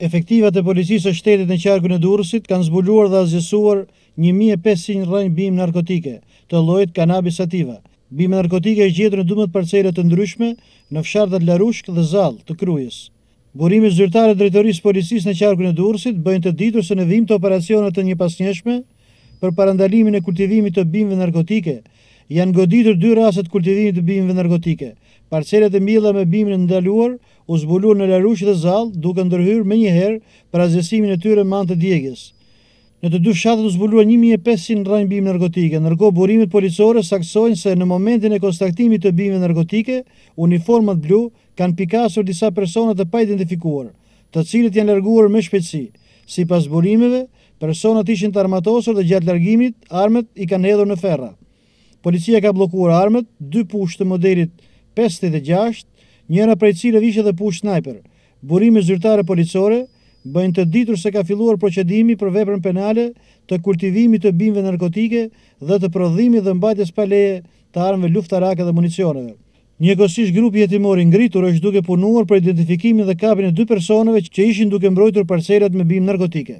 Efektivat e policisë e shtetit në qarkën e durësit kanë zbuluar dhe azjesuar 1.500 rënjë bimë narkotike të lojt kanabis ativa. Bimë narkotike është gjithë në 12 parcelet të ndryshme në fshardat Larushk dhe Zal të Krujës. Burimi zyrtare drejtorisë policisë në qarkën e durësit bëjnë të ditur së në dhim të operacionet të një pasnjeshme, për parandalimin e kultivimit të bimëve narkotike, janë goditur dy raset kultivimit të bimëve narkotike. Parcelet e mbila me bimën e ndaluar u zbulur në larushit dhe Zall, duke ndërhyrë me njëherë për azjesimin e tyre mantë të djegjes. Në të dy fshatët u zbuluan 1500 rranjë bimë narkotike, nërko burimit policore saksojnë se në momentin e konstaktimit të bimë narkotike, uniformat blu kanë pikasur disa personat të pa identifikuar, të cilët janë larguar me shpeci. Si pas burimeve, Personat ishin të armatosur dhe gjatë largimit, armet i kanë hedhur në ferra. Policia ka blokuar armet, dy pusht të modelit 56, njëra prej cilë e vishë dhe pusht sniper. Burimi zyrtare policore bëjnë të ditur se ka filluar procedimi për veprën penale të kultivimi të bimve narkotike dhe të prodhimi dhe mbajtjes paleje të armëve luftarake dhe municioneve. Njëkosisht grupi jetimori ngritur është duke punuar për identifikimin dhe kapin e dy personave që ishin duke mbrojtur parcelat me bim narkotike.